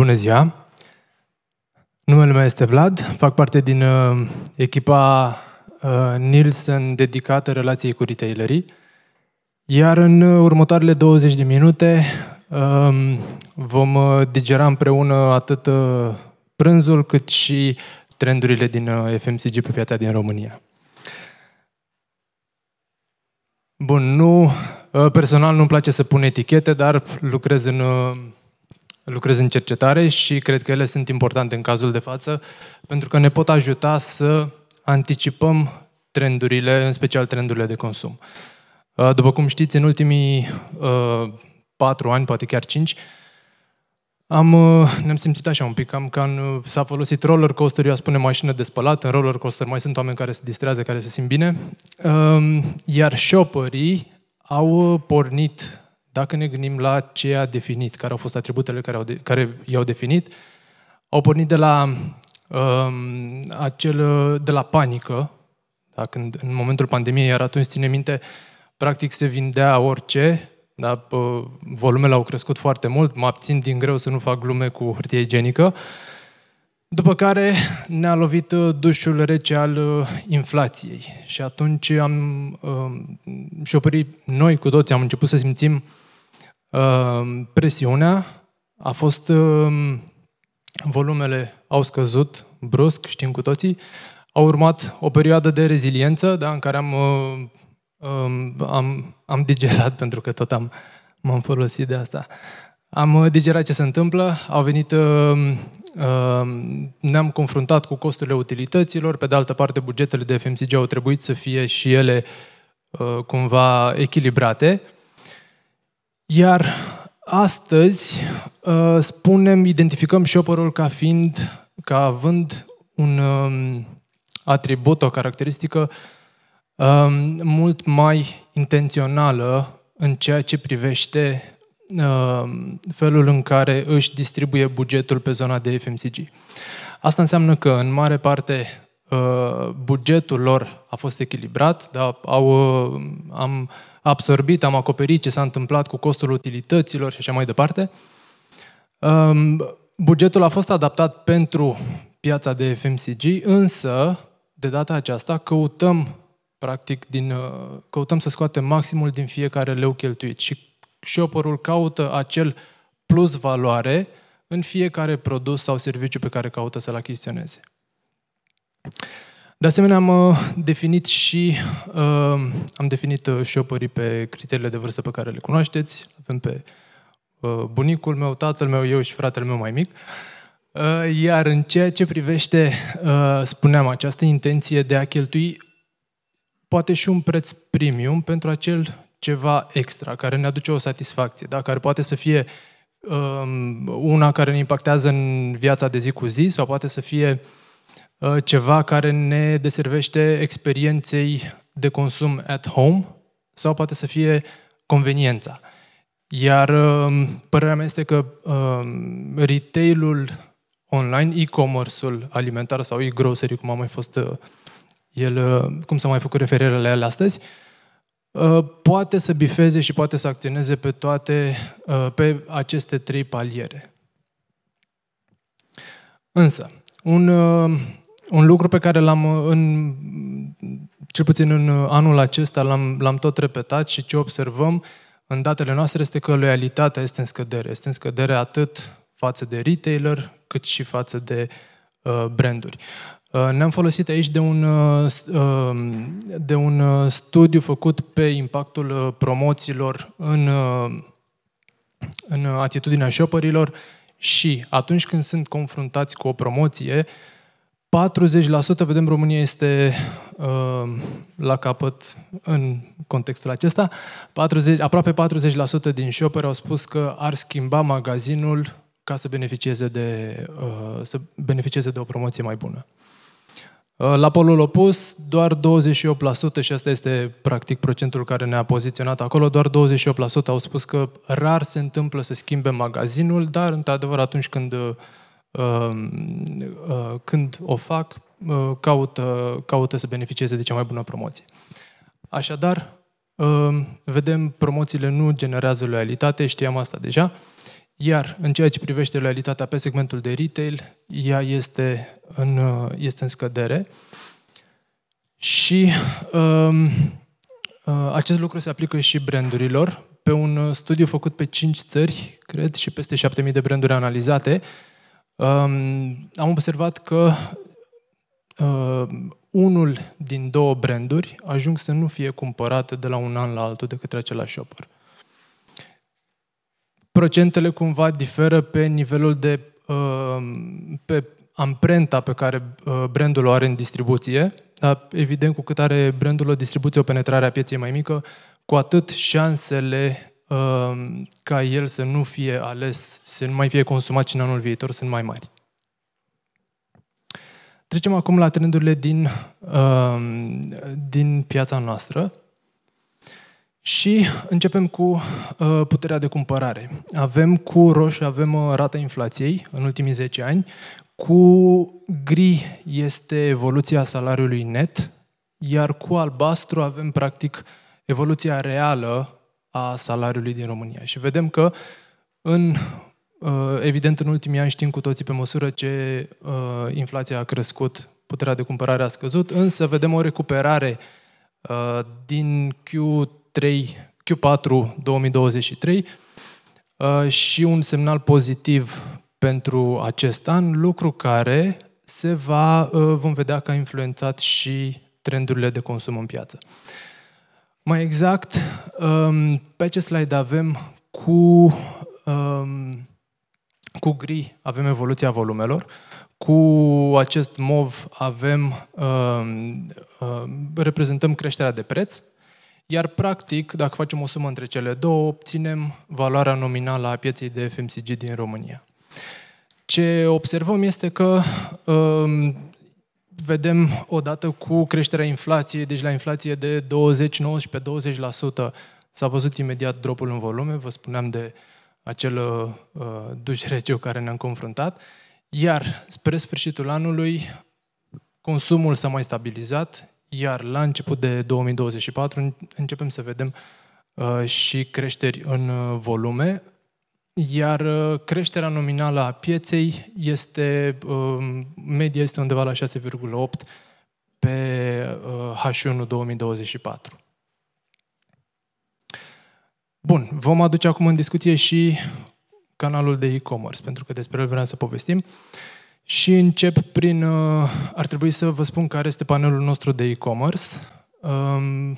Bună ziua! Numele meu este Vlad, fac parte din uh, echipa uh, Nielsen dedicată relației cu retailerii, iar în următoarele 20 de minute um, uh, vom digera împreună atât uh, prânzul cât și trendurile din uh, FMCG pe piața din România. Bun, nu, uh, personal nu-mi place să pun etichete, dar lucrez în uh, lucrez în cercetare și cred că ele sunt importante în cazul de față, pentru că ne pot ajuta să anticipăm trendurile, în special trendurile de consum. Uh, după cum știți, în ultimii uh, patru ani, poate chiar cinci, am, uh, ne-am simțit așa un pic, am că s-a folosit roller coaster, eu spune mașină de spălat, în roller coaster mai sunt oameni care se distrează, care se simt bine, um, iar shopperii au pornit dacă ne gândim la ce a definit, care au fost atributele care, au de, care i-au definit, au pornit de la, um, acel, de la panică, da, când în momentul pandemiei, iar atunci, ține minte, practic se vindea orice, da, volumele au crescut foarte mult, mă abțin din greu să nu fac glume cu hârtie igienică, după care ne-a lovit uh, dușul rece al uh, inflației și atunci am um, șoperit noi cu toți am început să simțim uh, Ehm, presiunea a fost, ehm, volumele au scăzut brusc, știm cu toții, a urmat o perioadă de reziliență, da, în care am, ehm, am, am digerat, pentru că tot am, m-am folosit de asta. Am digerat ce se întâmplă, au venit, ne-am confruntat cu costurile utilităților, pe de altă parte bugetele de FMCG au trebuit să fie și ele cumva echilibrate. Iar astăzi uh, spunem, identificăm șopărul ca fiind, ca având un um, atribut, o caracteristică um, mult mai intențională în ceea ce privește um, felul în care își distribuie bugetul pe zona de FMCG. Asta înseamnă că, în mare parte, uh, bugetul lor a fost echilibrat, dar Au, am absorbit, am acoperit ce s-a întâmplat cu costul utilităților și așa mai departe. Bugetul a fost adaptat pentru piața de FMCG, însă, de data aceasta, căutăm, practic, din, uh, căutăm să scoatem maximul din fiecare leu cheltuit și șoporul caută acel plus valoare în fiecare produs sau serviciu pe care caută să-l achiziționeze. De asemenea, am uh, definit și uh, am definit uh, și șopării pe criteriile de vârstă pe care le cunoașteți. Avem pe bunicul meu, tatăl meu, eu și fratele meu mai mic. Iar în ceea ce privește, spuneam, această intenție de a cheltui poate și un preț premium pentru acel ceva extra care ne aduce o satisfacție, da? care poate să fie um, una care ne impactează în viața de zi cu zi sau poate să fie uh, Uh, ceva care ne deservește experienței de consum at home sau poate să fie conveniența. Iar um, părerea mea este că um, retailul online, e-commerce-ul alimentar sau e-grocery, cum a mai fost uh, el, uh, cum s-a mai făcut referire la el astăzi, poate să bifeze și poate să acționeze pe toate, pe aceste trei paliere. Însă, un um, un lucru pe care l-am, uh, în, cel puțin în uh, anul acesta, l-am, l-am tot repetat și ce observăm în datele noastre este că loialitatea este în scădere. Este în scădere atât față de retailer, cât și față de uh, branduri. Uh, ne-am folosit aici de un, uh, um, de un uh, studiu făcut pe impactul promoțiilor în, în atitudinea șopărilor și atunci când sunt confruntați cu o promoție, uh, 40% vedem România este uh, la capăt în contextul acesta. 40, aproape 40% din șoperi au spus că ar schimba magazinul ca să beneficieze de, uh, să beneficieze de o promoție mai bună. Uh, la polul opus, doar 28%, și asta este practic procentul care ne-a poziționat acolo, doar 28% au spus că rar se întâmplă să schimbe magazinul, dar într-adevăr atunci când uh, Ehm, uh, când o fac, uh, caută, caută să beneficieze de cea mai bună promoție. Așadar, ehm, vedem, promoțiile nu generează loialitate, știam asta deja, iar în ceea ce privește loialitatea pe segmentul de retail, ea este în, uh, este în scădere și um, acest lucru se aplică și brandurilor. Pe un studiu făcut pe 5 țări, cred, și peste 7.000 de branduri analizate, uh, am observat că uh, unul din două branduri ajung să nu fie cumpărate de la un an la altul de către același shopper. Procentele cumva diferă pe nivelul de uh, pe amprenta pe care uh, brandul o are în distribuție, dar evident cu cât are brandul o distribuție, o penetrare a pieței mai mică, cu atât șansele Um, ca el să nu fie ales, să nu mai fie consumat și în anul viitor sunt mai mari. Trecem acum la trendurile din, um, din piața noastră și începem cu uh, puterea de cumpărare. Avem cu roșu, avem uh, rata inflației în ultimii 10 ani, cu gri este evoluția salariului net, iar cu albastru avem practic evoluția reală a salariului din România. Și vedem că, în, uh, evident, în ultimii ani știm cu toții pe măsură ce uh, inflația a crescut, puterea de cumpărare a scăzut, însă vedem o recuperare uh, din Q3, Q4 2023 și un semnal pozitiv pentru acest an, lucru care se va, vom vedea că a influențat și trendurile de consum în piață. Mai exact, um, pe acest slide avem cu, um, cu gri avem evoluția volumelor, cu acest MOV avem, um, reprezentăm creșterea de preț, iar practic, dacă facem o sumă între cele două, obținem valoarea nominală a pieței de FMCG din România. Ce observăm este că um, vedem odată cu creșterea inflației, deci la inflație de 20, 19, 20%, s-a văzut imediat dropul în volume, vă spuneam de acel uh, duș rece care ne-am confruntat, iar spre sfârșitul anului consumul s-a mai stabilizat, iar la început de 2024 începem să vedem uh, și creșteri în uh, volume, iar uh, creșterea nominală a pieței este, um, media este undeva la 6,8 pe H1 uh, 2024. Bun, vom aduce acum în discuție și canalul de e-commerce, pentru că despre el vreau să povestim. Și încep prin... Uh, ar trebui să vă spun care este panelul nostru de e-commerce. Um,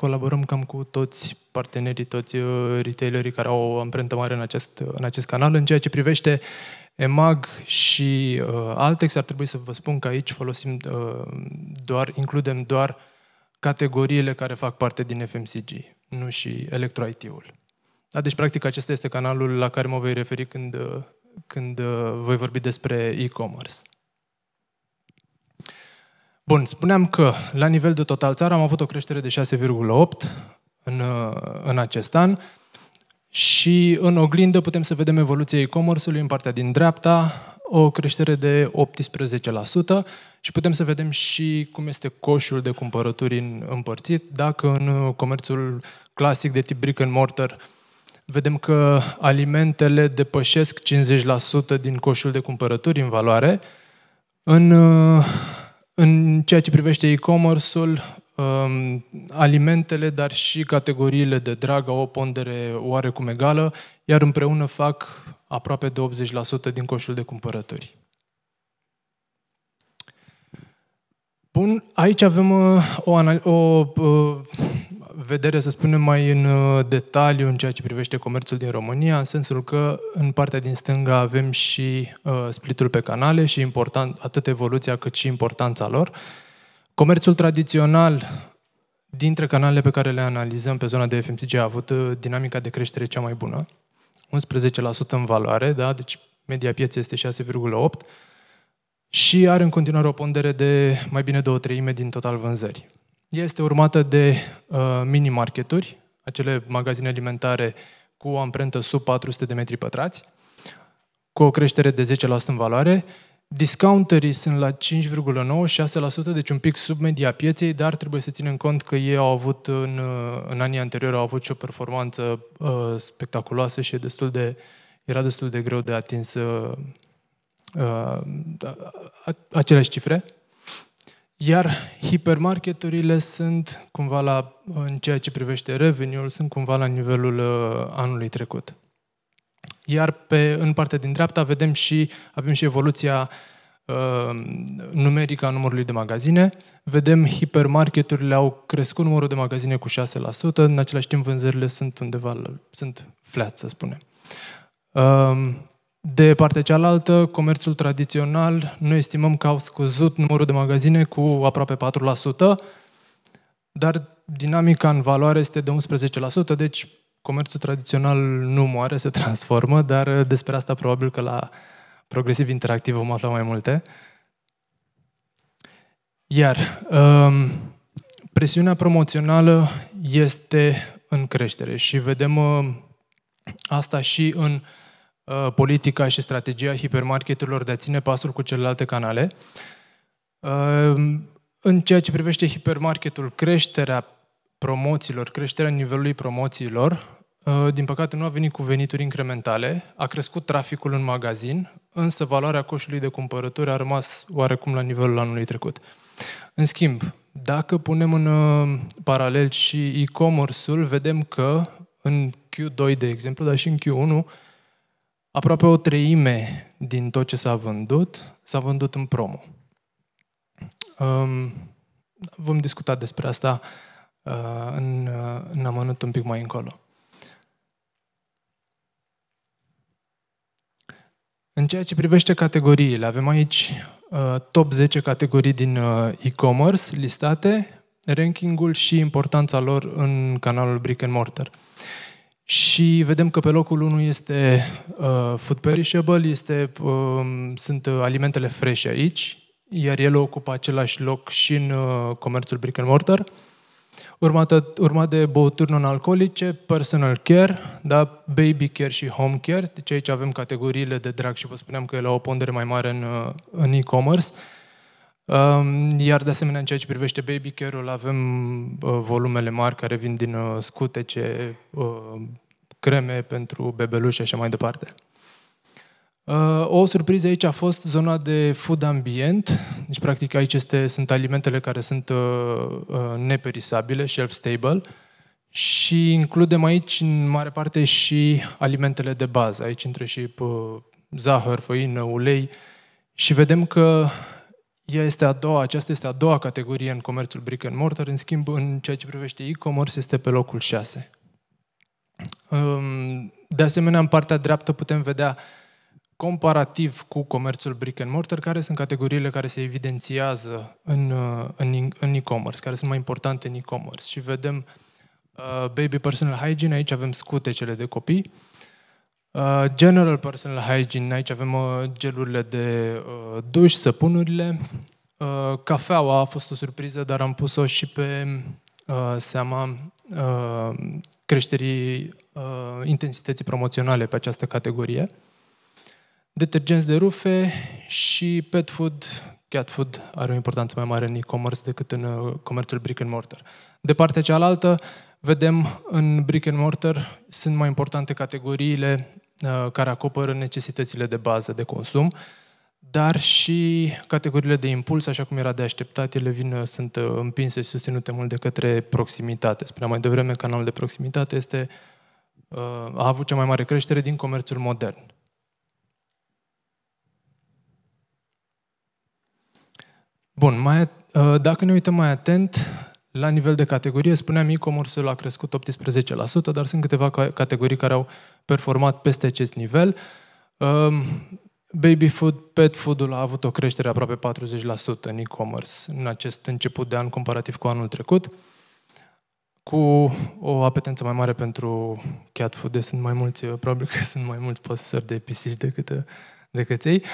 Colaborăm cam cu toți partenerii, toți uh, retailerii care au o amprentă mare în acest, în acest canal. În ceea ce privește EMAG și uh, Altex, ar trebui să vă spun că aici folosim uh, doar, includem doar categoriile care fac parte din FMCG, nu și Electro-IT-ul. Da, deci, practic, acesta este canalul la care mă voi referi când, uh, când uh, voi vorbi despre e-commerce. Bun, spuneam că la nivel de total țară am avut o creștere de 6,8 în, uh, în acest an și în oglindă putem să vedem evoluția e-commerce-ului în partea din dreapta, o creștere de 18% și putem să vedem și cum este coșul de cumpărături în, împărțit. Dacă în uh, comerțul clasic de tip brick and mortar vedem că alimentele depășesc 50% din coșul de cumpărături în valoare, în uh, în ceea ce privește e-commerce-ul, um, alimentele, dar și categoriile de drag au o pondere oarecum egală, iar împreună fac aproape de 80% din coșul de cumpărături. Bun, aici avem uh, o, o, o uh, vedere, să spunem, mai în uh, detaliu în ceea ce privește comerțul din România, în sensul că în partea din stânga avem și uh, splitul pe canale și important, atât evoluția cât și importanța lor. Comerțul tradițional dintre canalele pe care le analizăm pe zona de FMCG a avut uh, dinamica de creștere cea mai bună, 11% în valoare, da? deci media pieței este 6,8% și are în continuare o pondere de mai bine două treime din total vânzări este urmată de uh, mini-marketuri, acele magazine alimentare cu o amprentă sub 400 de metri pătrați, cu o creștere de 10% în valoare. Discounterii sunt la 5,9-6%, deci un pic sub media pieței, dar trebuie să ținem cont că ei au avut în, uh, în anii anteriori au avut și o performanță uh, spectaculoasă și e destul de, era destul de greu de atins uh, uh aceleași cifre. Iar hipermarketurile sunt cumva la, în ceea ce privește revenue-ul, sunt cumva la nivelul uh, anului trecut. Iar pe, în partea din dreapta vedem și, avem și evoluția uh, numerică a numărului de magazine. Vedem hipermarketurile au crescut numărul de magazine cu 6%, în același timp vânzările sunt undeva, sunt flat, să spunem. Uh, de partea cealaltă, comerțul tradițional, noi estimăm că au scăzut numărul de magazine cu aproape 4%, dar dinamica în valoare este de 11%, deci comerțul tradițional nu moare, se transformă, dar despre asta probabil că la Progresiv Interactiv vom afla mai multe. Iar um, presiunea promoțională este în creștere și vedem uh, asta și în uh, Uh, politica și strategia hipermarketurilor de a ține pasul cu celelalte canale. Uh, în ceea ce privește hipermarketul, creșterea promoțiilor, creșterea nivelului promoțiilor, uh, din păcate nu a venit cu venituri incrementale, a crescut traficul în magazin, însă valoarea coșului de cumpărături a rămas oarecum la nivelul anului trecut. În schimb, dacă punem în paralel și e-commerce-ul, vedem că în Q2, de exemplu, dar și în Q1, aproape o treime din tot ce s-a vândut, s-a vândut în promo. Um, vom discuta despre asta uh, în, uh, în amănunt un pic mai încolo. În ceea ce privește categoriile, avem aici uh, top 10 categorii din uh, e-commerce listate, rankingul și importanța lor în canalul brick and mortar. Și vedem că pe locul 1 este uh, food perishable, este, um, uh, sunt alimentele fresh aici, iar el ocupă același loc și în uh, comerțul brick and mortar. Urmată, urmat de băuturi non-alcoolice, personal care, da, baby care și home care. Deci aici avem categoriile de drag și vă spuneam că ele au o pondere mai mare în, uh, în e-commerce. Uh, iar de asemenea, în ceea ce privește baby care-ul, avem uh, volumele mari care vin din uh, scutece, uh, creme pentru bebeluși și așa mai departe. O surpriză aici a fost zona de food ambient, deci practic aici este, sunt alimentele care sunt neperisabile, shelf-stable, și includem aici în mare parte și alimentele de bază, aici intră și zahăr, făină, ulei, și vedem că ea este a doua, aceasta este a doua categorie în comerțul brick and mortar, în schimb, în ceea ce privește e-commerce, este pe locul 6. Um, de asemenea, în partea dreaptă putem vedea comparativ cu comerțul brick and mortar, care sunt categoriile care se evidențiază în, uh, în, în e-commerce, care sunt mai importante în e-commerce. Și vedem uh, baby personal hygiene, aici avem scutecele de copii, uh, Uh, general personal hygiene, aici avem uh, gelurile de uh, duș, săpunurile. cafeaua a fost o surpriză, dar am pus-o și pe seama creșterii intensității promoționale pe această categorie. Detergenți de rufe și pet food, cat food are o importanță mai mare în e-commerce decât în comerțul brick and mortar. De partea cealaltă, vedem în brick and mortar sunt mai importante categoriile Uh, care acoperă necesitățile de bază de consum, dar și categoriile de impuls, așa cum era de așteptat, ele vin, uh, sunt uh, împinse și susținute mult de către proximitate. Spuneam mai devreme, canalul de proximitate este, a avut cea mai mare creștere din comerțul modern. Bun, mai, dacă ne uităm mai atent la nivel de categorie, spuneam, e-commerce-ul a crescut 18%, dar sunt câteva categorii care au performat peste acest nivel. Um, baby food, pet food-ul a avut o creștere aproape 40% în e-commerce în acest început de an comparativ cu anul trecut, cu o apetență mai mare pentru cat food, sunt mai mulți, probabil că sunt mai mulți posesori de pisici decât, decât ei.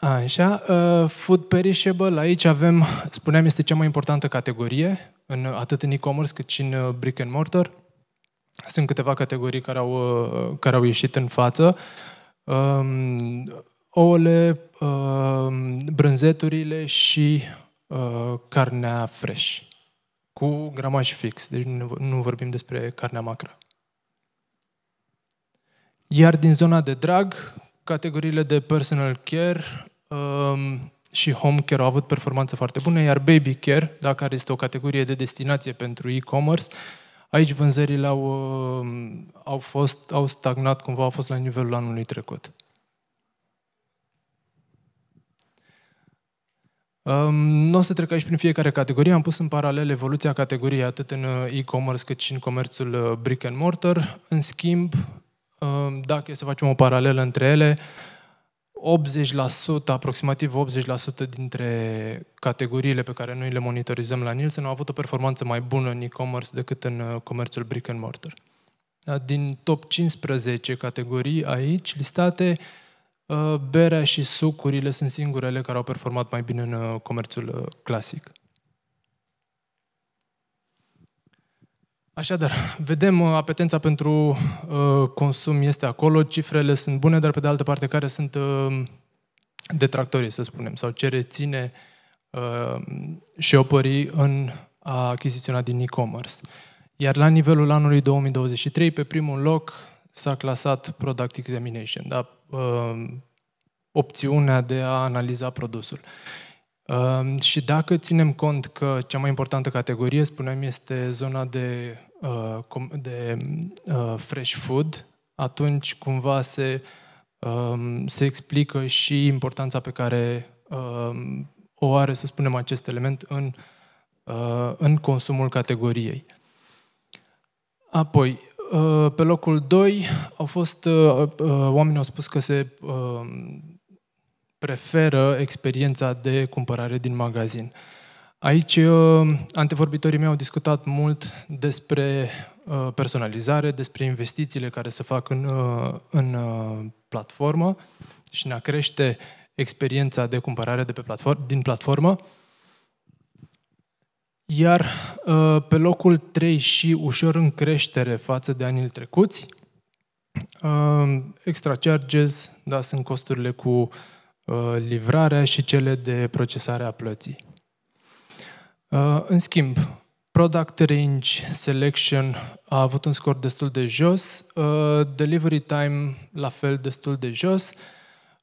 Așa, uh, food perishable, aici avem, spuneam, este cea mai importantă categorie, în, atât în e-commerce cât și în uh, brick and mortar. Sunt câteva categorii care au, uh, care au ieșit în față. Um, ouăle, um, brânzeturile și uh, carnea fresh, cu gramaj fix, deci nu, vorbim despre carnea macră. Iar din zona de drag, categoriile de personal care, um, și home care au avut performanțe foarte bune, iar baby care, da, care este o categorie de destinație pentru e-commerce, aici vânzările au, ehm, au, fost, au stagnat cumva, au fost la nivelul anului trecut. Um, nu o să trec aici prin fiecare categorie, am pus în paralel evoluția categoriei atât în uh, e-commerce cât și în comerțul uh, brick and mortar. În schimb, um, dacă să facem o paralelă între ele, 80%, aproximativ 80% dintre categoriile pe care noi le monitorizăm la Nielsen au avut o performanță mai bună în e-commerce decât în uh, comerțul brick and mortar. Da, din top 15 categorii aici listate, uh, berea și sucurile sunt singurele care au performat mai bine în uh, comerțul clasic. Așadar, vedem uh, apetența pentru uh, consum este acolo, cifrele sunt bune, dar pe de altă parte care sunt uh, detractorii, să spunem, sau ce reține shopperii în a achiziționa din e-commerce. Iar la nivelul anului 2023, pe primul loc s-a clasat Product Examination, da? opțiunea de a analiza produsul. Și dacă ținem cont că cea mai importantă categorie, spuneam, este zona de Uh, de uh, fresh food, atunci cumva se, um, se explică și importanța pe care um, o are, să spunem, acest element în, uh, în consumul categoriei. Apoi, pe locul 2 au fost, oamenii au spus că se um, preferă experiența de cumpărare din magazin. Uh, Aici uh, antevorbitorii mei au discutat mult despre uh, personalizare, despre investițiile care se fac în, uh, în platformă și ne a crește experiența de cumpărare de pe platform, din platformă. Iar pe locul 3 și ușor în creștere față de anii trecuți, extra charges, da, sunt costurile cu livrarea și cele de procesare a plății. Uh, în schimb, Product Range Selection a avut un scor destul de jos, uh, Delivery Time la fel destul de jos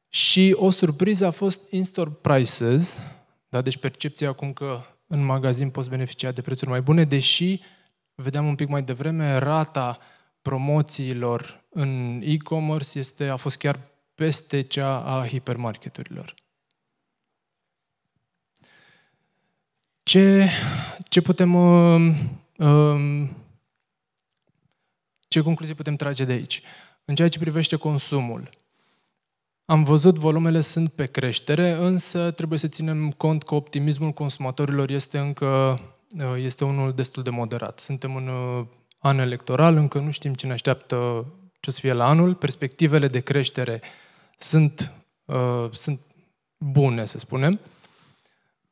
și o surpriză a fost In-Store Prices, da? deci percepția acum că în magazin poți beneficia de prețuri mai bune, deși vedeam un pic mai devreme, rata promoțiilor în e-commerce este, a fost chiar peste cea a hipermarketurilor. ce, ce putem... Uh, uh, ce concluzii putem trage de aici? În ceea ce privește consumul, am văzut volumele sunt pe creștere, însă trebuie să ținem cont că optimismul consumatorilor este încă uh, este unul destul de moderat. Suntem în uh, an electoral, încă nu știm ce ne așteaptă ce o să fie la anul. Perspectivele de creștere sunt, uh, sunt bune, să spunem.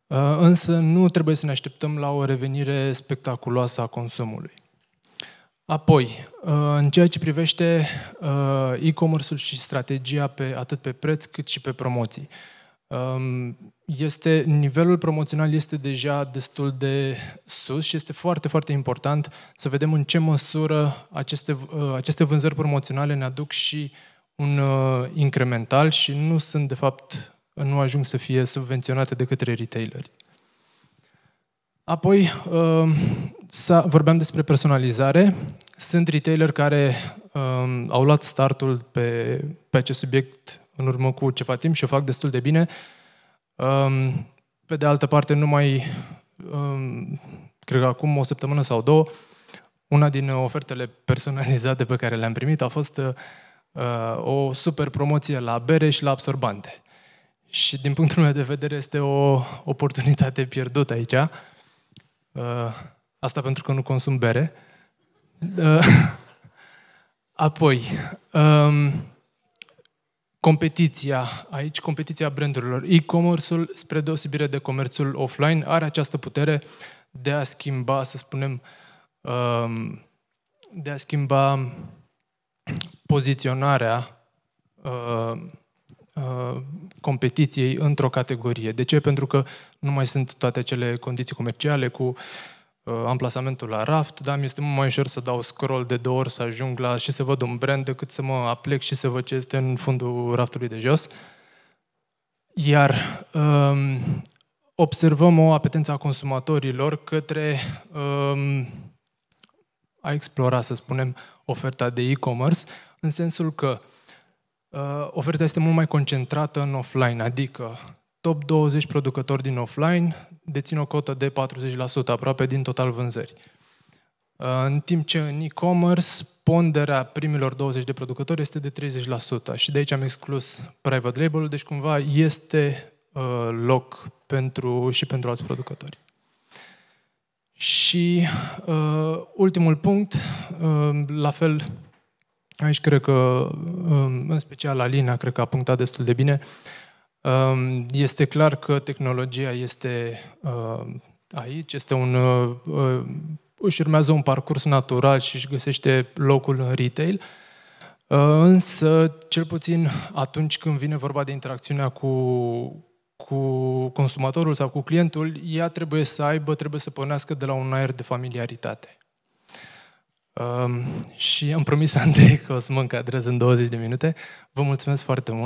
Uh, însă nu trebuie să ne așteptăm la o revenire spectaculoasă a consumului. Apoi, uh, în ceea ce privește uh, e-commerce-ul și strategia pe, atât pe preț cât și pe promoții, um, este, nivelul promoțional este deja destul de sus și este foarte, foarte important să vedem în ce măsură aceste, aceste vânzări promoționale ne aduc și un incremental și nu sunt, de fapt, nu ajung să fie subvenționate de către retaileri. Apoi, um, vorbeam despre personalizare. Sunt retaileri care um, au luat startul pe, pe acest subiect în urmă cu ceva timp și o fac destul de bine. Um, pe de altă parte, nu mai, cred că acum o săptămână sau două, una din ofertele personalizate pe care le-am primit a fost uh, o super promoție la bere și la absorbante. Și din punctul meu de vedere este o oportunitate pierdută aici. Uh, asta pentru că nu consum bere. Uh, apoi, um, competiția, aici competiția brandurilor. E-commerce-ul, spre deosebire de comerțul offline, are această putere de a schimba, să spunem, um, de a schimba poziționarea uh, Uh, competiției într-o categorie. De ce? Pentru că nu mai sunt toate acele condiții comerciale cu uh, amplasamentul la raft, dar mi este mult mai ușor să dau scroll de două ori să ajung la și să văd un brand decât să mă aplec și să văd ce este în fundul raftului de jos. Iar um, observăm o apetență a consumatorilor către um, a explora, să spunem, oferta de e-commerce, în sensul că uh, Uh, oferta este mult mai concentrată în offline, adică top 20 producători din offline dețin o cotă de 40% aproape din total vânzări. Uh, în timp ce în e-commerce ponderea primilor 20 de producători este de 30% și de aici am exclus private label-ul, deci cumva este uh, loc pentru, și pentru alți producători. Și uh, ultimul punct, uh, la fel Aici cred că, um, în special Alina, cred că a punctat destul de bine, um, este clar că tehnologia este um, aici, este un, uh, își urmează un parcurs natural și își găsește locul în retail, uh, însă, cel puțin atunci când vine vorba de interacțiunea cu, cu consumatorul sau cu clientul, ea trebuie să aibă, trebuie să pornească de la un aer de familiaritate. Um, și am promis Andrei că o să mă încadrez în 20 de minute. Vă mulțumesc foarte mult.